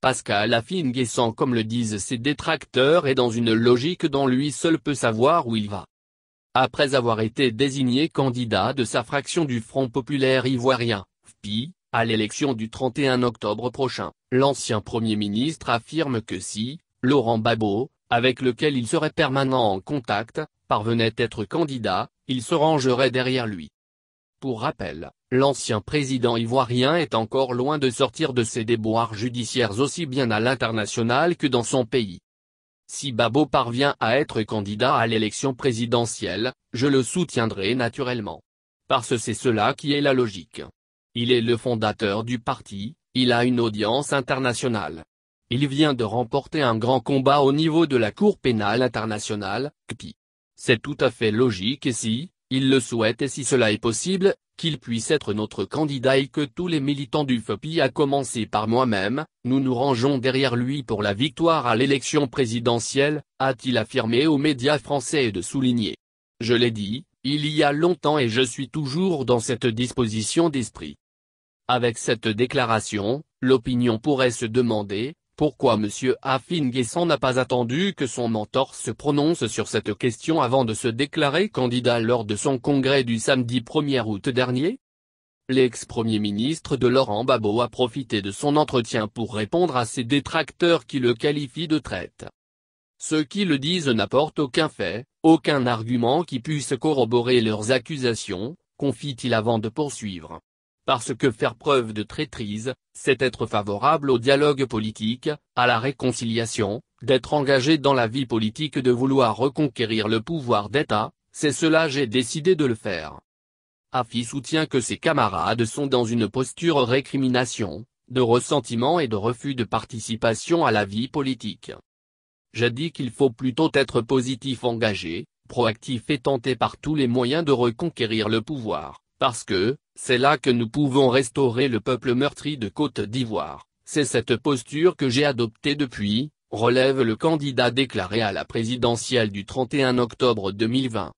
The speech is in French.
Pascal Affin-Guessant comme le disent ses détracteurs est dans une logique dont lui seul peut savoir où il va. Après avoir été désigné candidat de sa fraction du Front populaire ivoirien, FPI, à l'élection du 31 octobre prochain, l'ancien Premier ministre affirme que si, Laurent Babo, avec lequel il serait permanent en contact, parvenait être candidat, il se rangerait derrière lui. Pour rappel, L'ancien président ivoirien est encore loin de sortir de ses déboires judiciaires aussi bien à l'international que dans son pays. Si Babo parvient à être candidat à l'élection présidentielle, je le soutiendrai naturellement. Parce que c'est cela qui est la logique. Il est le fondateur du parti, il a une audience internationale. Il vient de remporter un grand combat au niveau de la Cour pénale internationale, CPI. C'est tout à fait logique et si, il le souhaite et si cela est possible, qu'il puisse être notre candidat et que tous les militants du FOPI à commencer par moi-même, nous nous rangeons derrière lui pour la victoire à l'élection présidentielle, a-t-il affirmé aux médias français et de souligner. Je l'ai dit, il y a longtemps et je suis toujours dans cette disposition d'esprit. Avec cette déclaration, l'opinion pourrait se demander, pourquoi M. Affingesson n'a pas attendu que son mentor se prononce sur cette question avant de se déclarer candidat lors de son congrès du samedi 1er août dernier L'ex-premier ministre de Laurent Babo a profité de son entretien pour répondre à ses détracteurs qui le qualifient de traite. Ceux qui le disent n'apportent aucun fait, aucun argument qui puisse corroborer leurs accusations, confie-t-il avant de poursuivre parce que faire preuve de traîtrise, c'est être favorable au dialogue politique, à la réconciliation, d'être engagé dans la vie politique de vouloir reconquérir le pouvoir d'État, c'est cela j'ai décidé de le faire. Afi soutient que ses camarades sont dans une posture récrimination, de ressentiment et de refus de participation à la vie politique. J'ai dit qu'il faut plutôt être positif engagé, proactif et tenter par tous les moyens de reconquérir le pouvoir, parce que, c'est là que nous pouvons restaurer le peuple meurtri de Côte d'Ivoire. C'est cette posture que j'ai adoptée depuis, relève le candidat déclaré à la présidentielle du 31 octobre 2020.